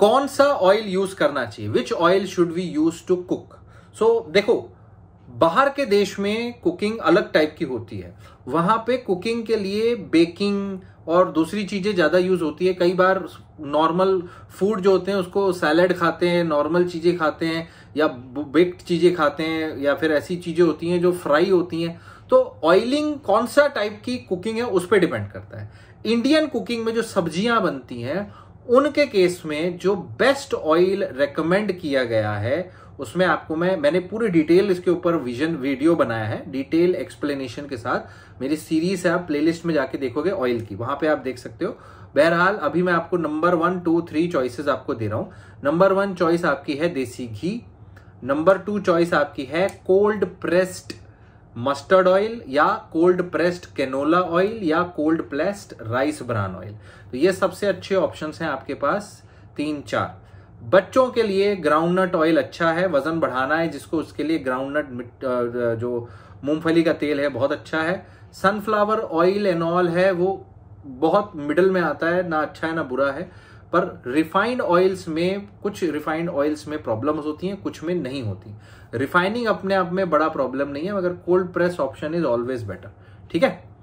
कौन सा oil use करना चाहिए which oil should we use to cook so देखो बाहर के देश में कुकिंग अलग टाइप की होती है वहां पे कुकिंग के लिए बेकिंग और दूसरी चीजें ज्यादा यूज होती है कई बार नॉर्मल फूड जो होते हैं उसको सैलड खाते हैं नॉर्मल चीजें खाते हैं या बेक्ड चीजें खाते हैं या फिर ऐसी चीजें होती हैं जो फ्राई होती हैं तो ऑयलिंग कौन सा टाइप की कुकिंग है उस पर डिपेंड करता है इंडियन कुकिंग में जो सब्जियां बनती हैं उनके केस में जो बेस्ट ऑयल रेकमेंड किया गया है उसमें आपको मैं मैंने पूरी डिटेल इसके ऊपर विजन वीडियो बनाया है डिटेल एक्सप्लेनेशन के साथ मेरी सीरीज है आप प्लेलिस्ट में जाके देखोगे ऑयल की वहां पे आप देख सकते हो बहरहाल अभी मैं आपको number one two three choices आपको दे रहा हूं नंबर वन चॉइस आपकी है देसी घी नंबर टू चॉइस आपकी है कोल्ड प्रेस्ड मस्टर्ड ऑयल या कोल्ड प्रेस्ड कैनोला ऑयल या cold pressed rice bran oil तो ये सबसे अच्छे ऑप्शन हैं आपके पास तीन चार बच्चों के लिए ग्राउंडनट ऑयल अच्छा है वजन बढ़ाना है जिसको उसके लिए ग्राउंडनट जो मूंगफली का तेल है बहुत अच्छा है सनफ्लावर ऑयल एंड है वो बहुत मिडल में आता है ना अच्छा है ना बुरा है पर रिफाइंड ऑयल्स में कुछ रिफाइंड ऑयल्स में प्रॉब्लम्स होती हैं कुछ में नहीं होती रिफाइनिंग अपने आप में बड़ा प्रॉब्लम नहीं है मगर cold press option is always better ठीक है